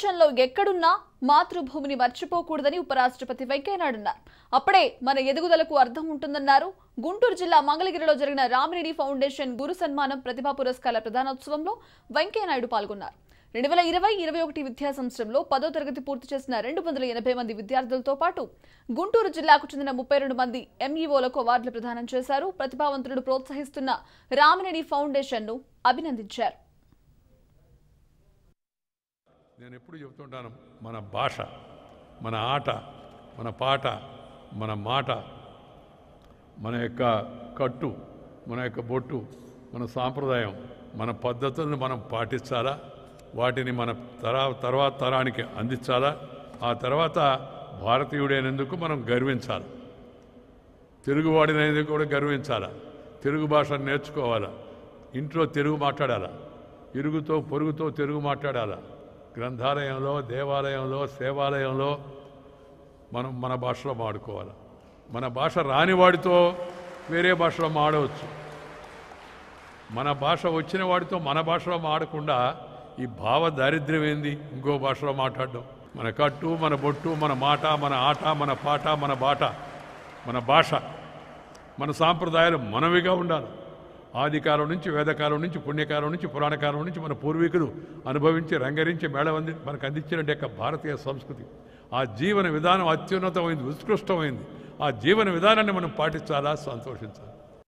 ప్రపంచంలో ఎక్కడున్నా మాతృభూమిని మర్చిపోకూడదని ఉపరాష్ట్రపతి వెంకయ్యనాయుడన్నారు అప్పుడే మన ఎదుగుదలకు అర్థం ఉంటుందన్నారు గుంటూరు జిల్లా మంగళగిరిలో జరిగిన రామిరెడ్డి ఫౌండేషన్ గురు సన్మానం ప్రతిభా పురస్కార ప్రధానోత్సవంలో వెంకయ్యనాయుడు పాల్గొన్నారు రెండు వేల ఇరవై ఇరవై ఒకటి విద్యా సంవత్సరంలో పదో తరగతి పూర్తి చేసిన రెండు వందల ఎనభై మంది విద్యార్థులతో పాటు గుంటూరు జిల్లాకు చెందిన ముప్పై రెండు మంది ఎంఈఓలకు అవార్డులు ప్రదానం చేశారు ప్రతిభావంతులను ప్రోత్సహిస్తున్న రామినేడి ఫౌండేషన్ను అభినందించారు నేను ఎప్పుడు చెబుతుంటాను మన భాష మన ఆట మన పాట మన మాట మన యొక్క కట్టు మన యొక్క బొట్టు మన సాంప్రదాయం మన పద్ధతులను మనం పాటించాలా వాటిని మన తరా తర్వాత తరానికి అందించాలా ఆ తర్వాత భారతీయుడైనందుకు మనం గర్వించాలి వాడినందుకు కూడా గర్వించాలా తెలుగు భాష నేర్చుకోవాలా ఇంట్లో తెలుగు మాట్లాడాలా ఇరుగుతో పొరుగుతో తెలుగు మాట్లాడాలా గ్రంథాలయంలో దేవాలయంలో సేవాలయంలో మనం మన భాషలో మాడుకోవాలి మన భాష రాని వాడితో వేరే భాషలో మాడవచ్చు మన భాష వచ్చిన వాడితో మన భాషలో మాడకుండా ఈ భావ దారిద్ర్యం ఏంది ఇంకో భాషలో మాట్లాడడం మన కట్టు మన బొట్టు మన మాట మన ఆట మన పాట మన బాట మన భాష మన సాంప్రదాయాలు మనవిగా ఉండాలి ఆదికాలం నుంచి వేదకాలం నుంచి పుణ్యకాలం నుంచి పురాణకాలం నుంచి మన పూర్వీకులు అనుభవించి రంగరించి మేళవంది మనకు అందించిన యొక్క భారతీయ సంస్కృతి ఆ జీవన విధానం అత్యున్నతమైంది ఉత్కృష్టమైంది ఆ జీవన విధానాన్ని మనం పాటించాలా సంతోషించాలి